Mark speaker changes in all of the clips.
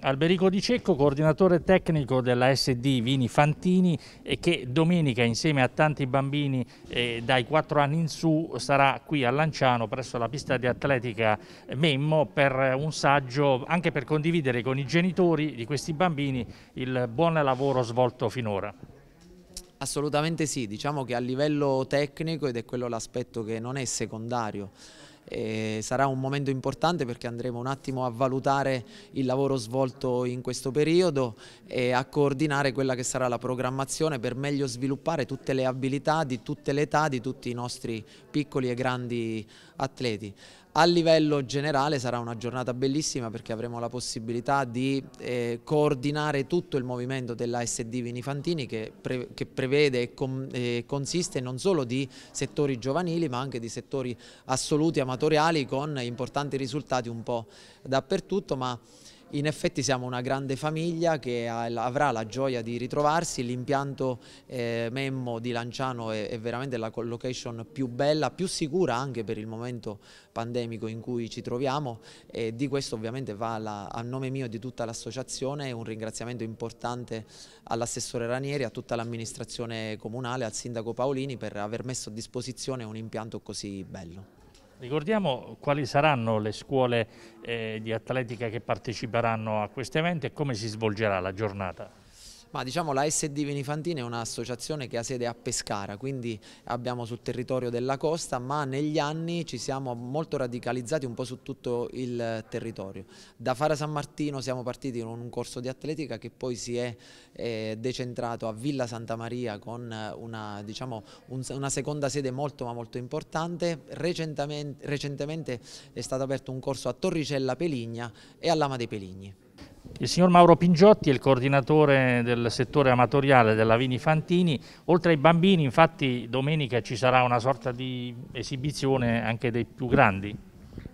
Speaker 1: Alberico Di Cecco, coordinatore tecnico della SD Vini Fantini, che domenica insieme a tanti bambini eh, dai 4 anni in su sarà qui a Lanciano presso la pista di atletica Memmo per un saggio, anche per condividere con i
Speaker 2: genitori di questi bambini il buon lavoro svolto finora. Assolutamente sì, diciamo che a livello tecnico, ed è quello l'aspetto che non è secondario, e sarà un momento importante perché andremo un attimo a valutare il lavoro svolto in questo periodo e a coordinare quella che sarà la programmazione per meglio sviluppare tutte le abilità di tutte le età di tutti i nostri piccoli e grandi atleti. A livello generale sarà una giornata bellissima perché avremo la possibilità di eh, coordinare tutto il movimento dell'ASD SD Vinifantini che, pre che prevede e con eh, consiste non solo di settori giovanili ma anche di settori assoluti amatoriali con importanti risultati un po' dappertutto ma in effetti siamo una grande famiglia che avrà la gioia di ritrovarsi, l'impianto eh, Memmo di Lanciano è, è veramente la location più bella, più sicura anche per il momento pandemico in cui ci troviamo e di questo ovviamente va la, a nome mio e di tutta l'associazione un ringraziamento importante all'assessore Ranieri, a tutta l'amministrazione comunale, al sindaco Paolini per aver messo a disposizione un impianto così bello.
Speaker 1: Ricordiamo quali saranno le scuole eh, di atletica che parteciperanno a questo evento e come si svolgerà la giornata.
Speaker 2: Ma diciamo la SD Venifantina è un'associazione che ha sede a Pescara, quindi abbiamo sul territorio della costa, ma negli anni ci siamo molto radicalizzati un po' su tutto il territorio. Da Fara San Martino siamo partiti in un corso di atletica che poi si è eh, decentrato a Villa Santa Maria con una, diciamo, un, una seconda sede molto ma molto importante. Recentemente, recentemente è stato aperto un corso a Torricella Peligna e a Lama dei Peligni.
Speaker 1: Il signor Mauro Pingiotti è il coordinatore del settore amatoriale della Vini Fantini. Oltre ai bambini, infatti, domenica ci sarà una sorta di esibizione anche dei più
Speaker 2: grandi.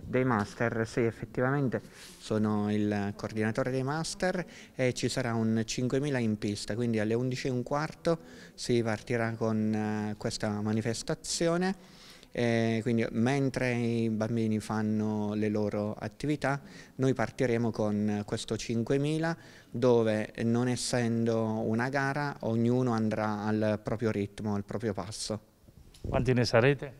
Speaker 2: Dei master, sì, effettivamente sono il coordinatore dei master e ci sarà un 5.000 in pista, quindi alle 11.15 si partirà con eh, questa manifestazione eh, quindi mentre i bambini fanno le loro attività, noi partiremo con questo 5.000 dove non essendo una gara ognuno andrà al proprio ritmo, al proprio passo. Quanti ne sarete?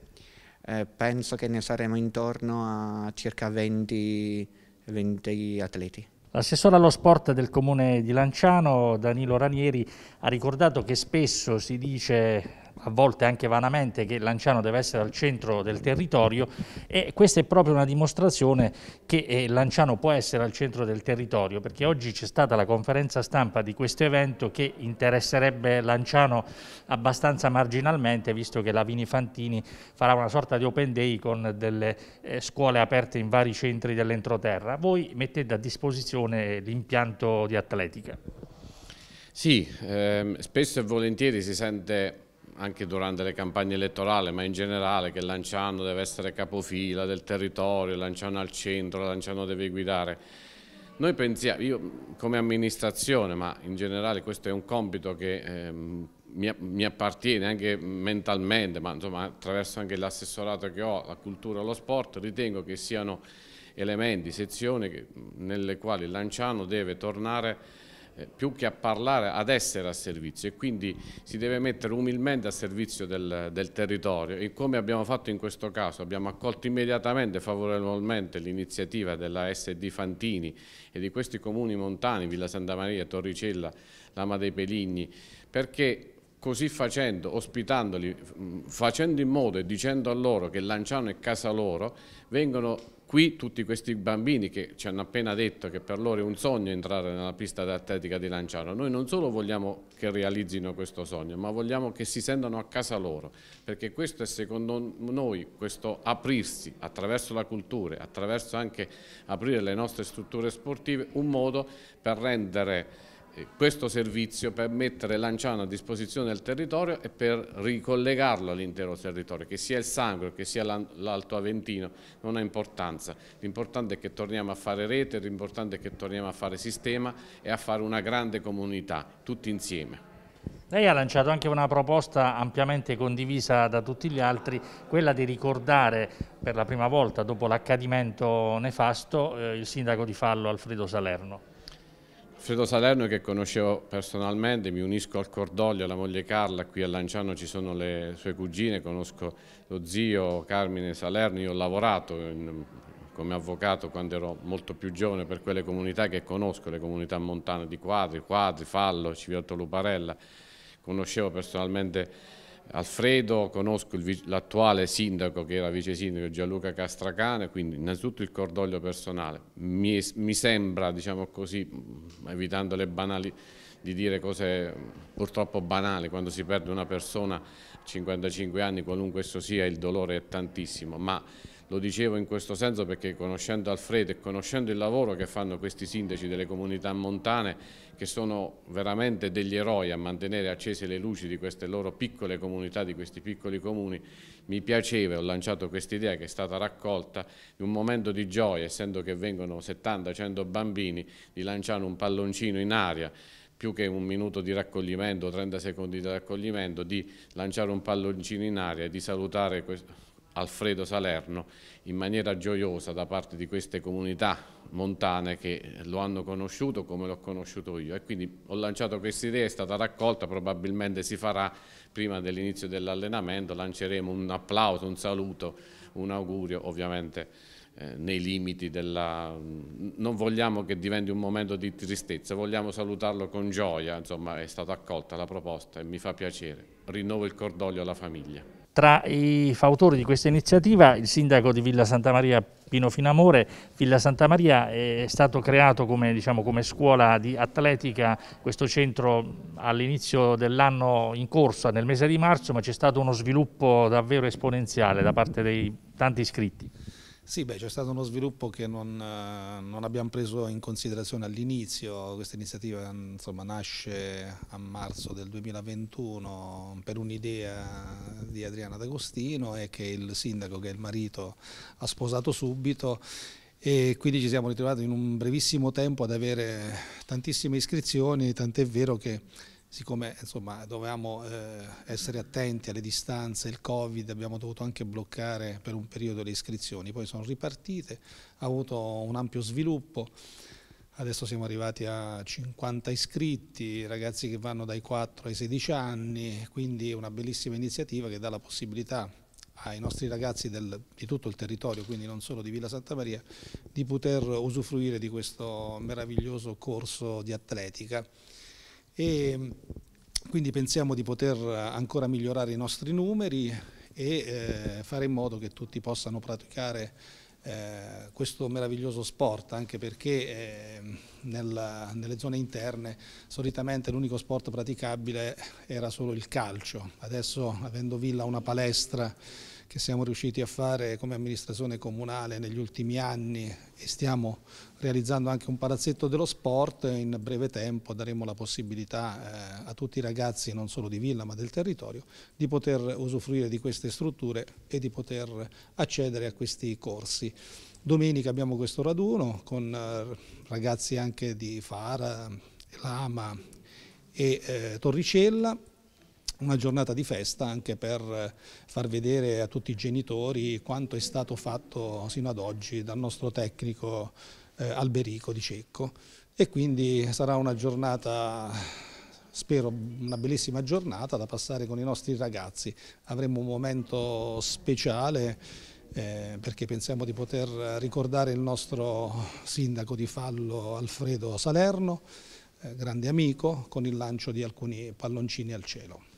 Speaker 2: Eh, penso che ne saremo intorno a circa 20, 20 atleti.
Speaker 1: L'assessore allo sport del comune di Lanciano, Danilo Ranieri, ha ricordato che spesso si dice a volte anche vanamente che Lanciano deve essere al centro del territorio e questa è proprio una dimostrazione che eh, Lanciano può essere al centro del territorio perché oggi c'è stata la conferenza stampa di questo evento che interesserebbe Lanciano abbastanza marginalmente visto che la Vini Fantini farà una sorta di open day con delle eh, scuole aperte in vari centri dell'entroterra. Voi mettete a disposizione
Speaker 3: l'impianto di atletica. Sì, ehm, spesso e volentieri si sente anche durante le campagne elettorali, ma in generale che Lanciano deve essere capofila del territorio, Lanciano al centro, Lanciano deve guidare. Noi pensiamo, io come amministrazione, ma in generale questo è un compito che eh, mi, mi, appartiene anche mentalmente, ma insomma, attraverso anche l'assessorato che ho, la cultura e lo sport, ritengo che siano elementi, sezioni che, nelle quali Lanciano deve tornare a eh, più che a parlare, ad essere a servizio e quindi si deve mettere umilmente a servizio del, del territorio e come abbiamo fatto in questo caso, abbiamo accolto immediatamente favorevolmente l'iniziativa della SD Fantini e di questi comuni montani, Villa Santa Maria, Torricella, Lama dei Peligni, perché così facendo, ospitandoli, facendo in modo e dicendo a loro che Lanciano è casa loro, vengono Qui tutti questi bambini che ci hanno appena detto che per loro è un sogno entrare nella pista atletica di Lanciano, noi non solo vogliamo che realizzino questo sogno, ma vogliamo che si sentano a casa loro, perché questo è secondo noi questo aprirsi attraverso la cultura, attraverso anche aprire le nostre strutture sportive, un modo per rendere eh, questo servizio per mettere Lanciano a disposizione del territorio e per ricollegarlo all'intero territorio, che sia il Sangro, che sia l'Alto Aventino, non ha importanza. L'importante è che torniamo a fare rete, l'importante è che torniamo a fare sistema e a fare una grande comunità, tutti insieme.
Speaker 1: Lei ha lanciato anche una proposta ampiamente condivisa da tutti gli altri, quella di ricordare per la prima volta dopo l'accadimento nefasto eh, il sindaco di Fallo Alfredo Salerno.
Speaker 3: Alfredo Salerno che conoscevo personalmente, mi unisco al cordoglio alla moglie Carla, qui a Lanciano ci sono le sue cugine, conosco lo zio Carmine Salerno, io ho lavorato in, come avvocato quando ero molto più giovane per quelle comunità che conosco, le comunità montane di Quadri, Quadri, Fallo, Civiotto Luparella, conoscevo personalmente Alfredo, conosco l'attuale sindaco che era vice sindaco Gianluca Castracane, quindi innanzitutto il cordoglio personale. Mi, mi sembra, diciamo così, evitando le banali, di dire cose purtroppo banali, quando si perde una persona a 55 anni, qualunque esso sia, il dolore è tantissimo, ma lo dicevo in questo senso perché conoscendo Alfredo e conoscendo il lavoro che fanno questi sindaci delle comunità montane, che sono veramente degli eroi a mantenere accese le luci di queste loro piccole comunità, di questi piccoli comuni, mi piaceva, ho lanciato questa idea che è stata raccolta in un momento di gioia, essendo che vengono 70-100 bambini, di lanciare un palloncino in aria più che un minuto di raccoglimento, 30 secondi di raccoglimento, di lanciare un palloncino in aria, e di salutare Alfredo Salerno in maniera gioiosa da parte di queste comunità montane che lo hanno conosciuto come l'ho conosciuto io e quindi ho lanciato questa idea, è stata raccolta, probabilmente si farà prima dell'inizio dell'allenamento, lanceremo un applauso, un saluto, un augurio ovviamente eh, nei limiti della... Mm, non vogliamo che diventi un momento di tristezza, vogliamo salutarlo con gioia, insomma è stata accolta la proposta e mi fa piacere, rinnovo il cordoglio alla famiglia.
Speaker 1: Tra i fautori di questa iniziativa il sindaco di Villa Santa Maria Pino Finamore, Villa Santa Maria è stato creato come, diciamo, come scuola di atletica, questo centro all'inizio dell'anno in corso, nel mese di marzo, ma c'è stato uno sviluppo davvero esponenziale da parte dei tanti iscritti.
Speaker 4: Sì, beh, c'è stato uno sviluppo che non, eh, non abbiamo preso in considerazione all'inizio. Questa iniziativa insomma, nasce a marzo del 2021 per un'idea di Adriana D'Agostino e che il sindaco, che è il marito, ha sposato subito e quindi ci siamo ritrovati in un brevissimo tempo ad avere tantissime iscrizioni, tant'è vero che siccome insomma, dovevamo eh, essere attenti alle distanze, il Covid, abbiamo dovuto anche bloccare per un periodo le iscrizioni, poi sono ripartite, ha avuto un ampio sviluppo, adesso siamo arrivati a 50 iscritti, ragazzi che vanno dai 4 ai 16 anni, quindi una bellissima iniziativa che dà la possibilità ai nostri ragazzi del, di tutto il territorio, quindi non solo di Villa Santa Maria, di poter usufruire di questo meraviglioso corso di atletica e mm, quindi pensiamo di poter eh, ancora migliorare i nostri numeri e eh, fare in modo che tutti possano praticare eh, questo meraviglioso sport, anche perché eh, nella, nelle zone interne solitamente l'unico sport praticabile era solo il calcio. Adesso avendo Villa una palestra che siamo riusciti a fare come amministrazione comunale negli ultimi anni e stiamo realizzando anche un palazzetto dello sport, in breve tempo daremo la possibilità eh, a tutti i ragazzi non solo di Villa ma del territorio di poter usufruire di queste strutture e di poter accedere a questi corsi. Domenica abbiamo questo raduno con eh, ragazzi anche di Fara, Lama e eh, Torricella una giornata di festa anche per eh, far vedere a tutti i genitori quanto è stato fatto sino ad oggi dal nostro tecnico eh, Alberico di Cecco e quindi sarà una giornata spero una bellissima giornata da passare con i nostri ragazzi avremo un momento speciale eh, perché pensiamo di poter ricordare il nostro sindaco di Fallo Alfredo Salerno eh, grande amico, con il lancio di alcuni palloncini al cielo.